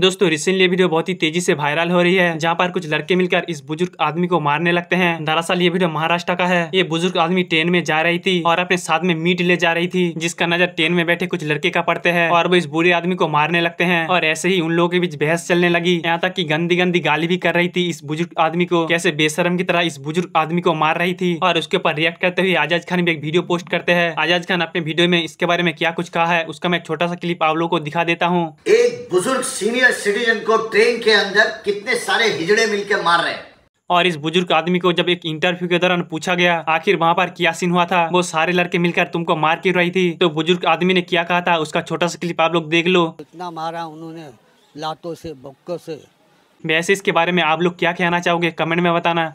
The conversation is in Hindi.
दोस्तों रिसेंटली वीडियो बहुत ही तेजी से वायरल हो रही है जहाँ पर कुछ लड़के मिलकर इस बुजुर्ग आदमी को मारने लगते हैं दरअसल ये वीडियो महाराष्ट्र का है ये बुजुर्ग आदमी ट्रेन में जा रही थी और अपने साथ में मीट ले जा रही थी जिसका नजर ट्रेन में बैठे कुछ लड़के का पड़ते हैं और वो इस बुरे आदमी को मारने लगते हैं और ऐसे ही उन लोगों के बीच बहस चलने लगी यहाँ तक की गंदी गंदी गाली भी कर रही थी इस बुजुर्ग आदमी को कैसे बेसरम की तरह इस बुजुर्ग आदमी को मार रही थी और उसके ऊपर रिएक्ट करते हुए आजाद खान भी एक वीडियो पोस्ट करते हैं आजाद खान अपने वीडियो में इसके बारे में क्या कुछ कहा है उसका मैं छोटा सा क्लिप आप लोग को दिखा देता हूँ एक बुजुर्ग सीनियर सीनियर सिटीजन को ट्रेन के अंदर कितने सारे हिजड़े मिलकर मार रहे हैं और इस बुजुर्ग आदमी को जब एक इंटरव्यू के दौरान पूछा गया आखिर वहाँ पर क्या सीन हुआ था वो सारे लड़के मिलकर तुमको मार क्यों रही थी तो बुजुर्ग आदमी ने क्या कहा था उसका छोटा सा क्लिप आप लोग देख लो इतना मारा उन्होंने लातों से बक्कों से वैसे इसके बारे में आप लोग क्या कहना चाहोगे कमेंट में बताना